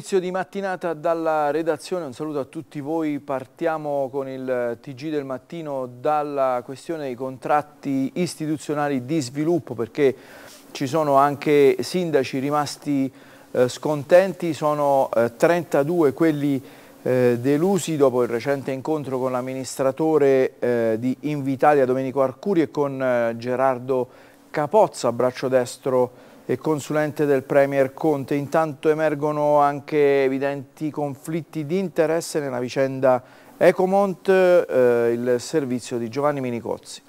inizio di mattinata dalla redazione, un saluto a tutti voi, partiamo con il TG del mattino dalla questione dei contratti istituzionali di sviluppo perché ci sono anche sindaci rimasti eh, scontenti, sono eh, 32 quelli eh, delusi dopo il recente incontro con l'amministratore eh, di Invitalia Domenico Arcuri e con eh, Gerardo Capozza, braccio destro e consulente del Premier Conte. Intanto emergono anche evidenti conflitti di interesse nella vicenda Ecomont, eh, il servizio di Giovanni Minicozzi.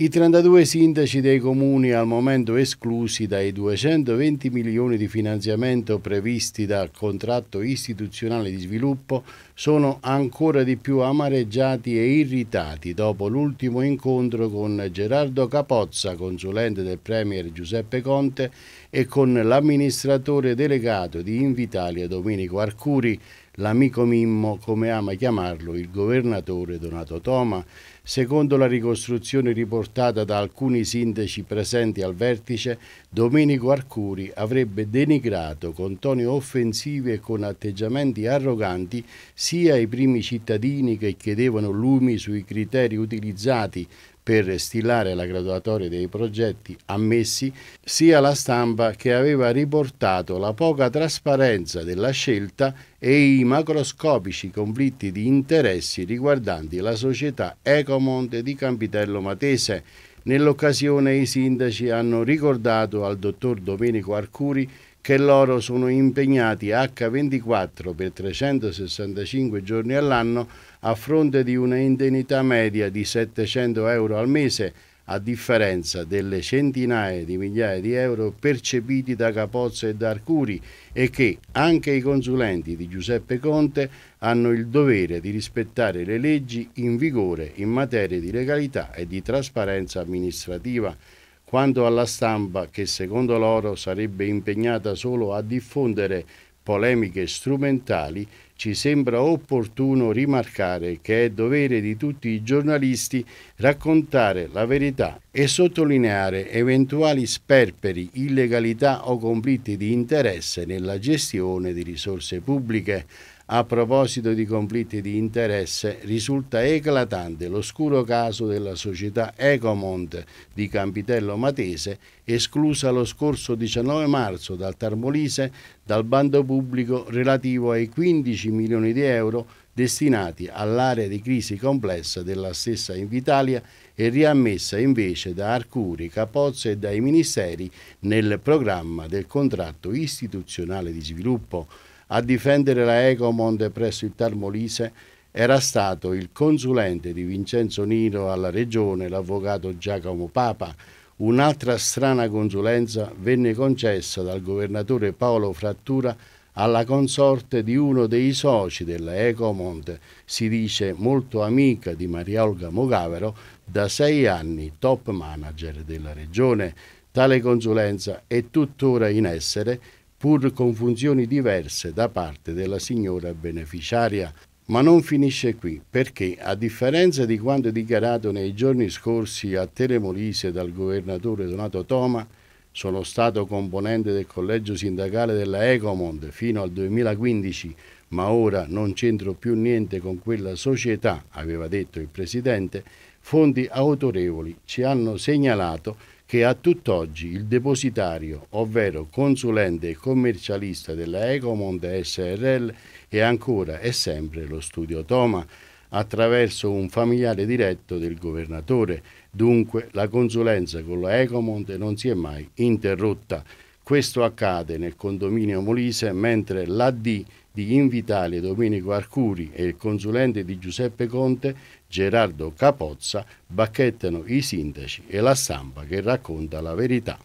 I 32 sindaci dei comuni al momento esclusi dai 220 milioni di finanziamento previsti dal contratto istituzionale di sviluppo sono ancora di più amareggiati e irritati dopo l'ultimo incontro con Gerardo Capozza, consulente del Premier Giuseppe Conte, e con l'amministratore delegato di Invitalia Domenico Arcuri, l'amico Mimmo, come ama chiamarlo il governatore Donato Toma Secondo la ricostruzione riportata da alcuni sindaci presenti al vertice, Domenico Arcuri avrebbe denigrato con toni offensivi e con atteggiamenti arroganti sia i primi cittadini che chiedevano lumi sui criteri utilizzati per stilare la graduatoria dei progetti ammessi, sia la stampa che aveva riportato la poca trasparenza della scelta e i macroscopici conflitti di interessi riguardanti la società Ecomonte di Campitello Matese. Nell'occasione i sindaci hanno ricordato al dottor Domenico Arcuri che loro sono impegnati H24 per 365 giorni all'anno a fronte di una indennità media di 700 euro al mese, a differenza delle centinaia di migliaia di euro percepiti da Capozzo e da Arcuri e che anche i consulenti di Giuseppe Conte hanno il dovere di rispettare le leggi in vigore in materia di legalità e di trasparenza amministrativa. Quanto alla stampa, che secondo loro sarebbe impegnata solo a diffondere polemiche strumentali, ci sembra opportuno rimarcare che è dovere di tutti i giornalisti raccontare la verità e sottolineare eventuali sperperi, illegalità o conflitti di interesse nella gestione di risorse pubbliche a proposito di conflitti di interesse, risulta eclatante l'oscuro caso della società Ecomont di Campitello Matese, esclusa lo scorso 19 marzo dal Tarmolise dal bando pubblico relativo ai 15 milioni di euro destinati all'area di crisi complessa della stessa Invitalia e riammessa invece da Arcuri, Capozza e dai ministeri nel programma del contratto istituzionale di sviluppo a difendere la Ecomond presso il Tarmolise era stato il consulente di Vincenzo Niro alla Regione, l'avvocato Giacomo Papa. Un'altra strana consulenza venne concessa dal governatore Paolo Frattura alla consorte di uno dei soci della Ecomont, si dice molto amica di Maria Olga Mogavero, da sei anni top manager della regione. Tale consulenza è tuttora in essere pur con funzioni diverse da parte della signora beneficiaria. Ma non finisce qui, perché a differenza di quanto dichiarato nei giorni scorsi a Telemolise dal governatore Donato Toma, sono stato componente del collegio sindacale della Ecomond fino al 2015, ma ora non c'entro più niente con quella società, aveva detto il presidente, fonti autorevoli ci hanno segnalato che a tutt'oggi il depositario, ovvero consulente e commercialista della Egomond SRL, è ancora e sempre lo studio Toma, attraverso un familiare diretto del governatore. Dunque la consulenza con la Egomond non si è mai interrotta. Questo accade nel condominio Molise mentre l'AD di invitare Domenico Arcuri e il consulente di Giuseppe Conte Gerardo Capozza bacchettano i sindaci e la stampa che racconta la verità.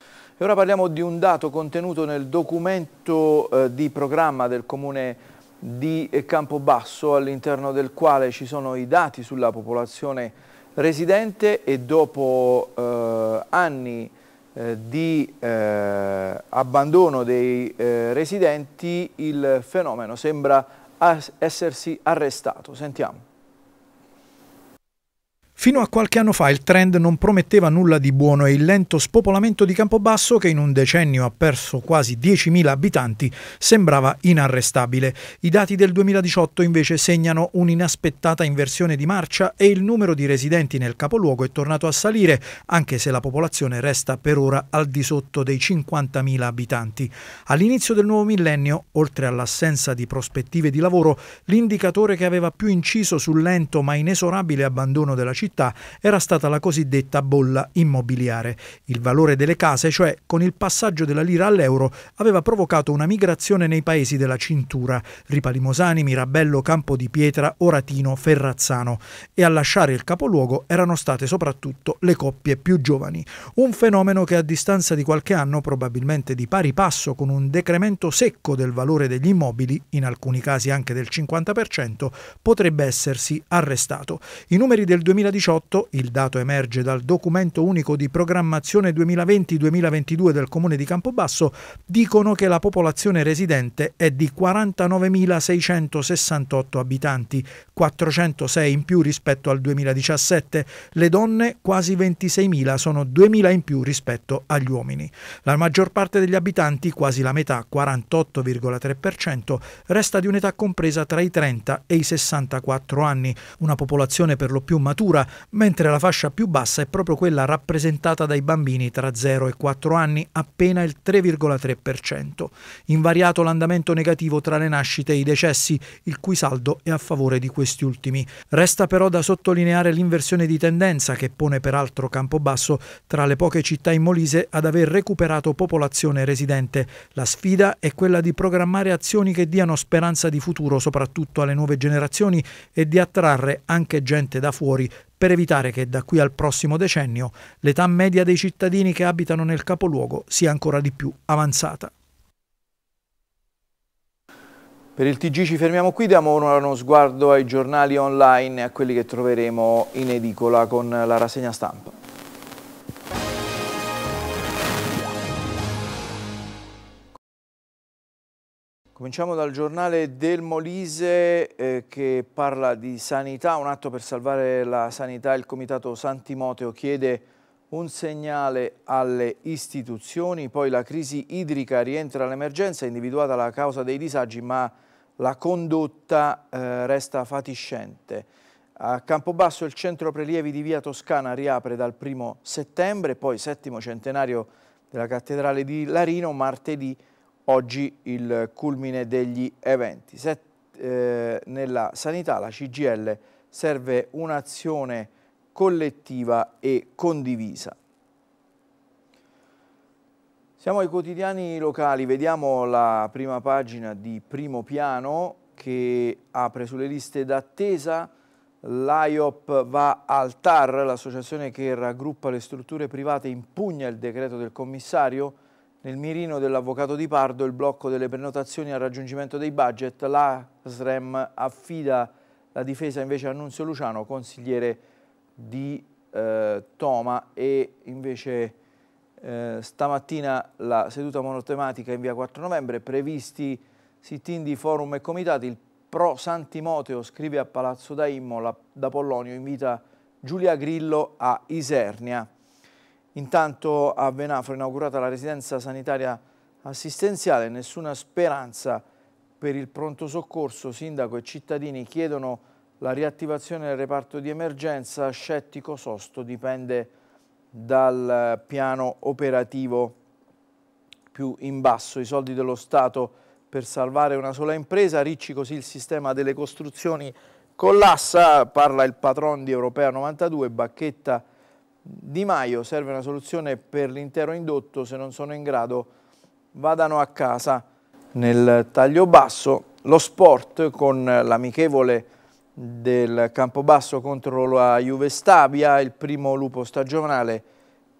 E ora parliamo di un dato contenuto nel documento eh, di programma del comune di Campobasso all'interno del quale ci sono i dati sulla popolazione residente e dopo eh, anni eh, di eh, abbandono dei eh, residenti il fenomeno sembra essersi arrestato. Sentiamo. Fino a qualche anno fa il trend non prometteva nulla di buono e il lento spopolamento di Campobasso, che in un decennio ha perso quasi 10.000 abitanti, sembrava inarrestabile. I dati del 2018 invece segnano un'inaspettata inversione di marcia e il numero di residenti nel capoluogo è tornato a salire, anche se la popolazione resta per ora al di sotto dei 50.000 abitanti. All'inizio del nuovo millennio, oltre all'assenza di prospettive di lavoro, l'indicatore che aveva più inciso sul lento ma inesorabile abbandono della città città era stata la cosiddetta bolla immobiliare. Il valore delle case, cioè con il passaggio della lira all'euro, aveva provocato una migrazione nei paesi della cintura, Ripalimosani, Mirabello, Campo di Pietra, Oratino, Ferrazzano e a lasciare il capoluogo erano state soprattutto le coppie più giovani, un fenomeno che a distanza di qualche anno, probabilmente di pari passo con un decremento secco del valore degli immobili, in alcuni casi anche del 50%, potrebbe essersi arrestato. I numeri del 2019 2018, il dato emerge dal documento unico di programmazione 2020-2022 del comune di Campobasso, dicono che la popolazione residente è di 49.668 abitanti, 406 in più rispetto al 2017, le donne quasi 26.000 sono 2.000 in più rispetto agli uomini. La maggior parte degli abitanti, quasi la metà, 48,3%, resta di un'età compresa tra i 30 e i 64 anni, una popolazione per lo più matura mentre la fascia più bassa è proprio quella rappresentata dai bambini tra 0 e 4 anni, appena il 3,3%. Invariato l'andamento negativo tra le nascite e i decessi, il cui saldo è a favore di questi ultimi. Resta però da sottolineare l'inversione di tendenza che pone peraltro Campobasso tra le poche città in Molise ad aver recuperato popolazione residente. La sfida è quella di programmare azioni che diano speranza di futuro soprattutto alle nuove generazioni e di attrarre anche gente da fuori per evitare che da qui al prossimo decennio l'età media dei cittadini che abitano nel capoluogo sia ancora di più avanzata. Per il Tg ci fermiamo qui, diamo uno sguardo ai giornali online e a quelli che troveremo in edicola con la rassegna stampa. Cominciamo dal giornale del Molise eh, che parla di sanità, un atto per salvare la sanità. Il comitato San Timoteo chiede un segnale alle istituzioni, poi la crisi idrica rientra all'emergenza, individuata la causa dei disagi ma la condotta eh, resta fatiscente. A Campobasso il centro prelievi di via Toscana riapre dal primo settembre, poi settimo centenario della cattedrale di Larino, martedì oggi il culmine degli eventi. Se, eh, nella sanità la CGL serve un'azione collettiva e condivisa. Siamo ai quotidiani locali, vediamo la prima pagina di primo piano che apre sulle liste d'attesa L'AIOP va al TAR, l'associazione che raggruppa le strutture private impugna il decreto del commissario nel mirino dell'avvocato Di Pardo il blocco delle prenotazioni al raggiungimento dei budget, la SREM affida la difesa invece a Nunzio Luciano, consigliere di eh, Toma e invece eh, stamattina la seduta monotematica in via 4 novembre, previsti sit-in di forum e comitati, il pro San Timoteo scrive a Palazzo da Immola, da Pollonio, invita Giulia Grillo a Isernia. Intanto a Venafro è inaugurata la residenza sanitaria assistenziale, nessuna speranza per il pronto soccorso, sindaco e cittadini chiedono la riattivazione del reparto di emergenza, scettico sosto dipende dal piano operativo più in basso, i soldi dello Stato per salvare una sola impresa, ricci così il sistema delle costruzioni collassa, parla il patron di Europea 92, Bacchetta di Maio serve una soluzione per l'intero indotto, se non sono in grado vadano a casa. Nel taglio basso lo sport con l'amichevole del Campobasso contro la Juve Stabia, il primo lupo stagionale,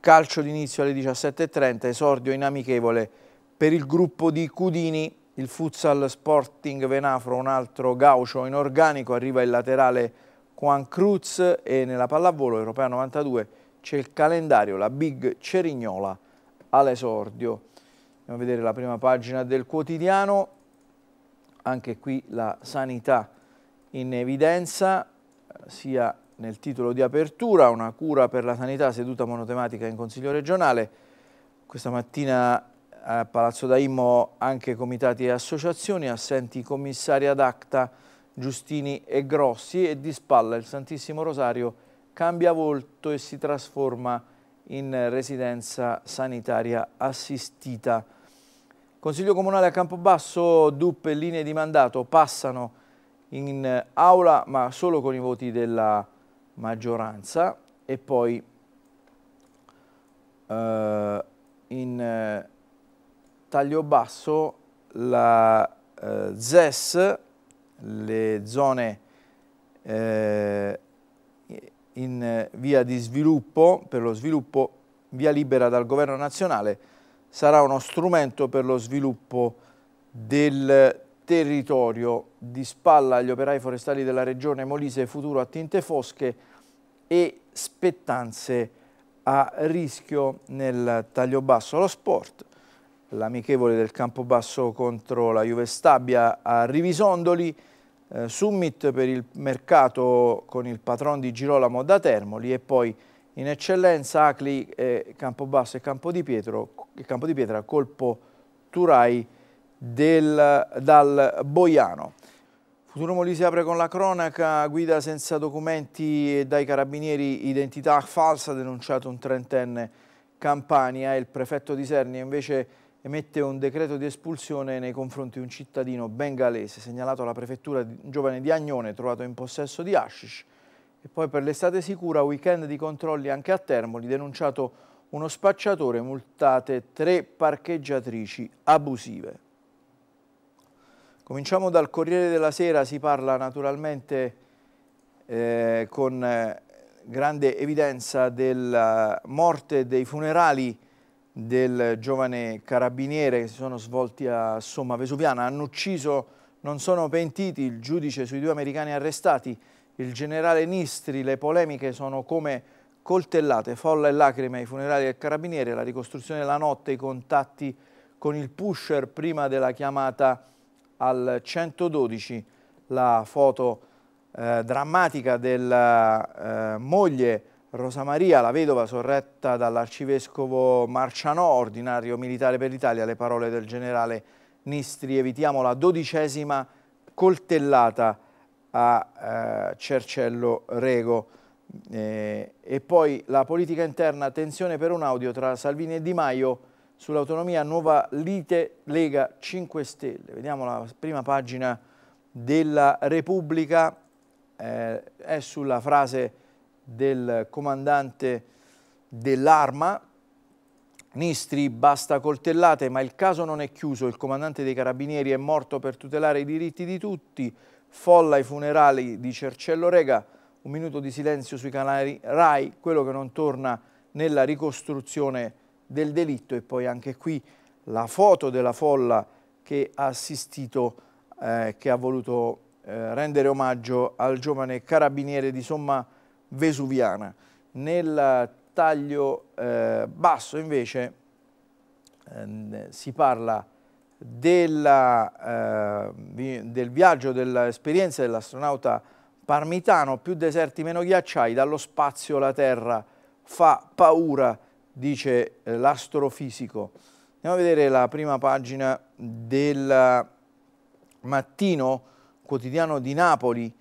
calcio d'inizio alle 17.30, esordio in amichevole per il gruppo di Cudini, il futsal Sporting Venafro, un altro gaucho in organico, arriva il laterale Juan Cruz e nella pallavolo Europea 92 c'è il calendario, la Big Cerignola all'esordio. Andiamo a vedere la prima pagina del quotidiano, anche qui la sanità in evidenza, sia nel titolo di apertura, una cura per la sanità seduta monotematica in Consiglio regionale, questa mattina a Palazzo Daimo anche comitati e associazioni, assenti commissari ad acta Giustini e Grossi e di spalla il Santissimo Rosario cambia volto e si trasforma in residenza sanitaria assistita. Consiglio Comunale a Campobasso, DUP e linee di mandato passano in aula ma solo con i voti della maggioranza e poi eh, in eh, taglio basso la eh, ZES, le zone eh, in eh, via di sviluppo, per lo sviluppo, via libera dal governo nazionale, sarà uno strumento per lo sviluppo del territorio di spalla agli operai forestali della regione Molise Futuro a tinte fosche e spettanze a rischio nel taglio basso allo sport. L'amichevole del campo basso contro la Juve Stabia a Rivisondoli eh, summit per il mercato con il patron di Girolamo da Termoli e poi in eccellenza Acli, eh, Campobasso e Campo di, Pietro, Campo di Pietra, colpo Turai del, dal Boiano. Futuro Moli si apre con la cronaca, guida senza documenti dai carabinieri, identità falsa, denunciato un trentenne Campania, il prefetto di Sernia invece emette un decreto di espulsione nei confronti di un cittadino bengalese segnalato alla prefettura di un giovane di Agnone trovato in possesso di hashish e poi per l'estate sicura weekend di controlli anche a Termoli denunciato uno spacciatore multate tre parcheggiatrici abusive. Cominciamo dal Corriere della Sera, si parla naturalmente eh, con eh, grande evidenza della morte dei funerali del giovane carabiniere che si sono svolti a Somma Vesuviana. Hanno ucciso, non sono pentiti, il giudice sui due americani arrestati, il generale Nistri, le polemiche sono come coltellate, folla e lacrime ai funerali del carabiniere, la ricostruzione della notte, i contatti con il pusher prima della chiamata al 112, la foto eh, drammatica della eh, moglie Rosa Maria, la vedova sorretta dall'arcivescovo Marcianò, ordinario militare per l'Italia, le parole del generale Nistri, evitiamo la dodicesima coltellata a eh, Cercello Rego. Eh, e poi la politica interna, tensione per un audio tra Salvini e Di Maio sull'autonomia, nuova lite Lega 5 Stelle. Vediamo la prima pagina della Repubblica, eh, è sulla frase del comandante dell'arma, Nistri basta coltellate, ma il caso non è chiuso, il comandante dei carabinieri è morto per tutelare i diritti di tutti, folla ai funerali di Cercello Rega, un minuto di silenzio sui canali RAI, quello che non torna nella ricostruzione del delitto e poi anche qui la foto della folla che ha assistito, eh, che ha voluto eh, rendere omaggio al giovane carabiniere di Somma vesuviana. Nel taglio eh, basso invece eh, si parla della, eh, del viaggio, dell'esperienza dell'astronauta Parmitano, più deserti meno ghiacciai, dallo spazio la Terra fa paura, dice eh, l'astrofisico. Andiamo a vedere la prima pagina del mattino quotidiano di Napoli,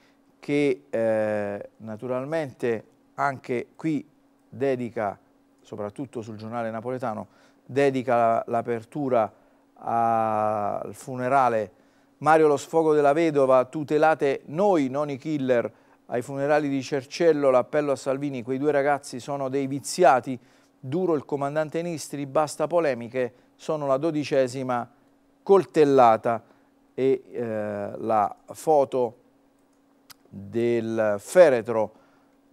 che eh, naturalmente anche qui dedica, soprattutto sul giornale napoletano, dedica l'apertura al funerale Mario lo sfogo della vedova, tutelate noi, non i killer, ai funerali di Cercello, l'appello a Salvini, quei due ragazzi sono dei viziati, duro il comandante Nistri, basta polemiche, sono la dodicesima coltellata e eh, la foto del feretro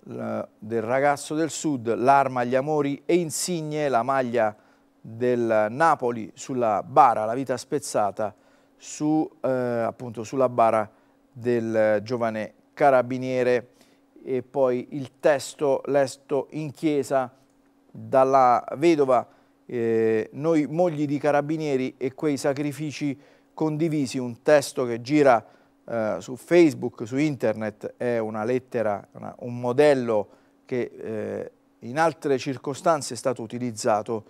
del ragazzo del sud, l'arma agli amori e insigne, la maglia del Napoli sulla bara, la vita spezzata su, eh, appunto, sulla bara del giovane carabiniere e poi il testo lesto in chiesa dalla vedova eh, Noi mogli di carabinieri e quei sacrifici condivisi, un testo che gira eh, su Facebook, su internet, è una lettera, una, un modello che eh, in altre circostanze è stato utilizzato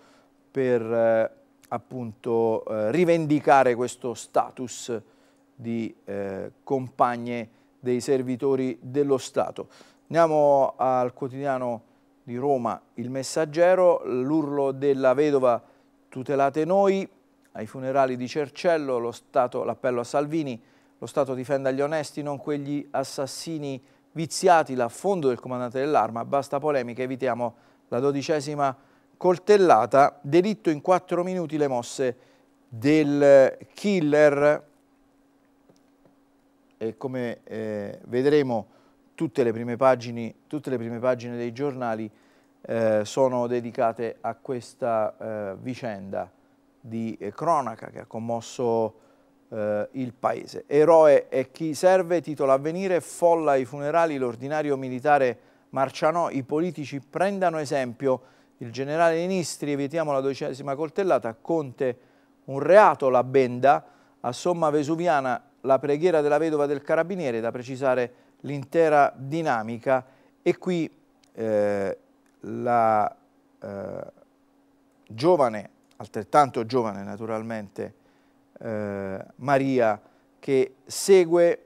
per eh, appunto eh, rivendicare questo status di eh, compagne dei servitori dello Stato. Andiamo al quotidiano di Roma, il messaggero, l'urlo della vedova tutelate noi, ai funerali di Cercello, l'appello a Salvini, lo Stato difenda gli onesti, non quegli assassini viziati l'affondo del comandante dell'arma, basta polemica, evitiamo la dodicesima coltellata, delitto in quattro minuti le mosse del killer e come eh, vedremo tutte le, prime pagine, tutte le prime pagine dei giornali eh, sono dedicate a questa eh, vicenda di eh, cronaca che ha commosso eh, il paese. Eroe è chi serve, titolo avvenire, folla ai funerali, l'ordinario militare marciano, i politici prendano esempio, il generale Ministri, evitiamo la dodicesima coltellata, Conte un reato, la benda, a Somma Vesuviana la preghiera della vedova del carabiniere, da precisare l'intera dinamica e qui eh, la eh, giovane, altrettanto giovane naturalmente, eh, Maria che segue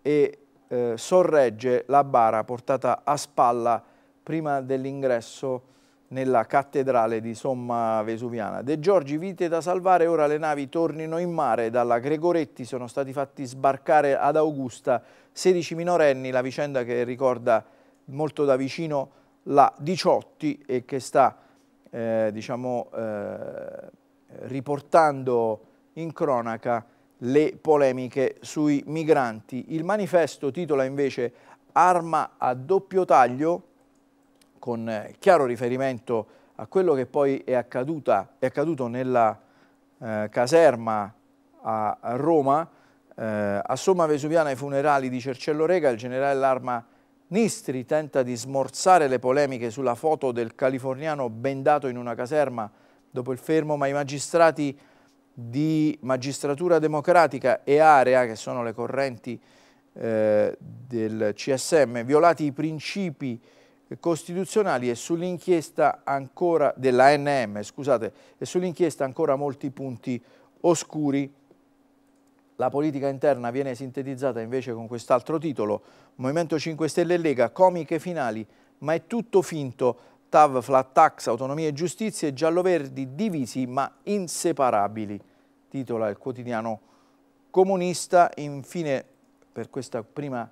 e eh, sorregge la bara portata a spalla prima dell'ingresso nella cattedrale di Somma Vesuviana. De Giorgi vite da salvare, ora le navi tornino in mare. Dalla Gregoretti sono stati fatti sbarcare ad Augusta 16 minorenni, la vicenda che ricorda molto da vicino la Diciotti e che sta eh, diciamo, eh, riportando in cronaca le polemiche sui migranti. Il manifesto titola invece Arma a doppio taglio, con eh, chiaro riferimento a quello che poi è, accaduta, è accaduto nella eh, caserma a, Roma, eh, a Somma Vesuviana ai funerali di Cercello Rega, il generale Larma Nistri tenta di smorzare le polemiche sulla foto del californiano bendato in una caserma dopo il fermo, ma i magistrati di magistratura democratica e area, che sono le correnti eh, del CSM, violati i principi costituzionali e sull'inchiesta ancora dell'ANM, scusate, e sull'inchiesta ancora molti punti oscuri. La politica interna viene sintetizzata invece con quest'altro titolo, Movimento 5 Stelle e Lega, comiche finali, ma è tutto finto, TAV, flat tax, autonomia e giustizia e giallo-verdi divisi ma inseparabili titola il quotidiano comunista. Infine, per questa prima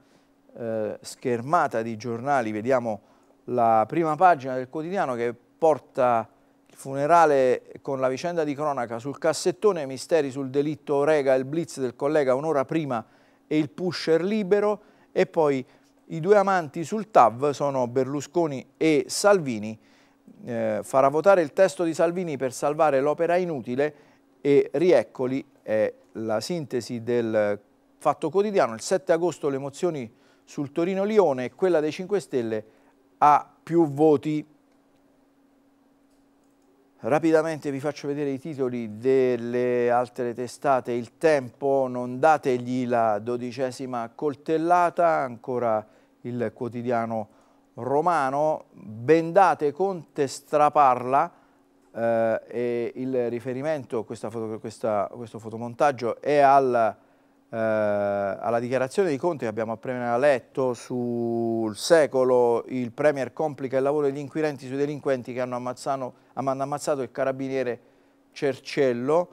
eh, schermata di giornali, vediamo la prima pagina del quotidiano che porta il funerale con la vicenda di cronaca sul cassettone, misteri sul delitto Orega, il blitz del collega un'ora prima e il pusher libero e poi i due amanti sul TAV sono Berlusconi e Salvini. Eh, farà votare il testo di Salvini per salvare l'opera inutile e Rieccoli è la sintesi del Fatto Quotidiano. Il 7 agosto le mozioni sul Torino-Lione e quella dei 5 Stelle ha più voti. Rapidamente vi faccio vedere i titoli delle altre testate. Il tempo, non dategli la dodicesima coltellata, ancora il quotidiano romano. Bendate Conte straparla, eh, e il riferimento, questa foto, questa, questo fotomontaggio, è al, eh, alla dichiarazione di Conte che abbiamo appena letto sul secolo, il Premier complica il lavoro degli inquirenti sui delinquenti che hanno, ammazzano, hanno ammazzato il carabiniere Cercello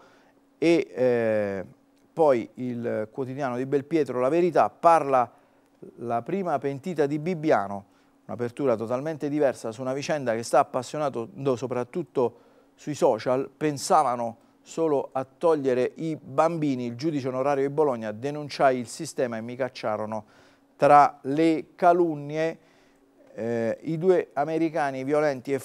e eh, poi il quotidiano di Belpietro La Verità parla la prima pentita di Bibbiano, un'apertura totalmente diversa su una vicenda che sta appassionando soprattutto sui social pensavano solo a togliere i bambini, il giudice onorario di Bologna denunciai il sistema e mi cacciarono tra le calunnie eh, i due americani violenti e,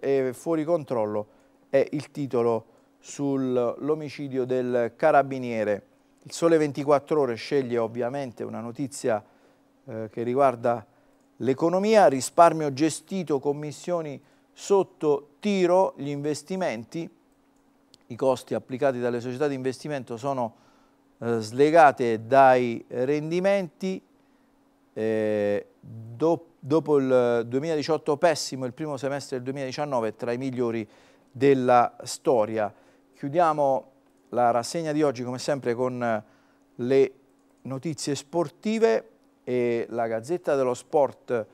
e, fuori controllo è il titolo sull'omicidio del carabiniere. Il Sole 24 Ore sceglie ovviamente una notizia eh, che riguarda l'economia, risparmio gestito, commissioni sotto tiro gli investimenti, i costi applicati dalle società di investimento sono eh, slegate dai rendimenti, eh, do, dopo il 2018 pessimo, il primo semestre del 2019 è tra i migliori della storia. Chiudiamo la rassegna di oggi come sempre con le notizie sportive e la Gazzetta dello Sport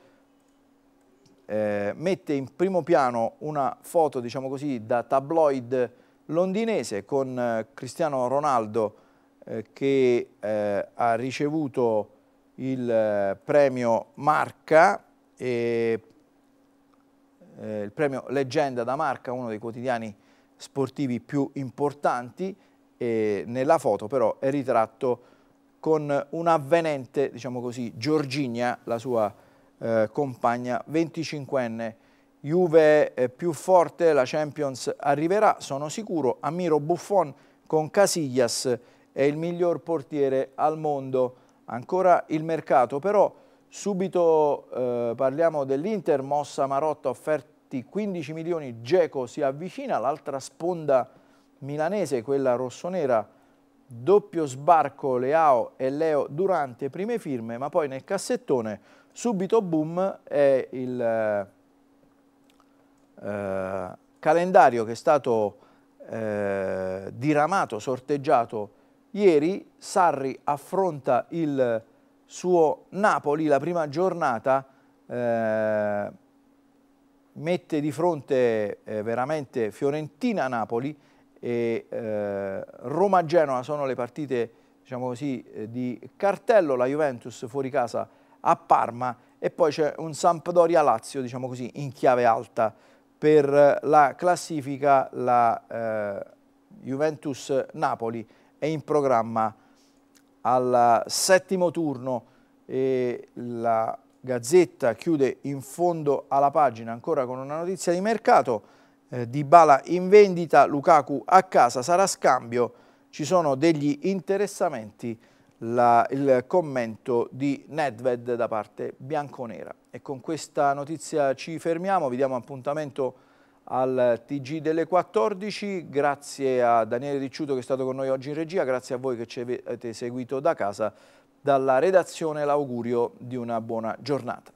eh, mette in primo piano una foto, diciamo così, da tabloid londinese con eh, Cristiano Ronaldo eh, che eh, ha ricevuto il eh, premio Marca, e, eh, il premio Leggenda da Marca, uno dei quotidiani sportivi più importanti e nella foto però è ritratto con un'avvenente, diciamo così, Giorgigna, la sua eh, compagna 25enne. Juve eh, più forte, la Champions arriverà, sono sicuro. Ammiro Buffon con Casillas è il miglior portiere al mondo. Ancora il mercato, però subito eh, parliamo dell'Inter, mossa Marotta, offerti 15 milioni, Geco si avvicina, l'altra sponda milanese, quella rossonera, doppio sbarco Leao e Leo Durante, prime firme, ma poi nel cassettone Subito Boom è il eh, calendario che è stato eh, diramato, sorteggiato ieri. Sarri affronta il suo Napoli, la prima giornata eh, mette di fronte eh, veramente Fiorentina-Napoli e eh, Roma-Genoa sono le partite diciamo così, eh, di cartello, la Juventus fuori casa a Parma e poi c'è un Sampdoria-Lazio, diciamo così, in chiave alta. Per la classifica la eh, Juventus-Napoli è in programma al settimo turno e la Gazzetta chiude in fondo alla pagina ancora con una notizia di mercato eh, Di in vendita, Lukaku a casa, sarà scambio ci sono degli interessamenti la, il commento di Nedved da parte bianconera. E con questa notizia ci fermiamo, vi diamo appuntamento al TG delle 14, grazie a Daniele Ricciuto che è stato con noi oggi in regia, grazie a voi che ci avete seguito da casa, dalla redazione l'augurio di una buona giornata.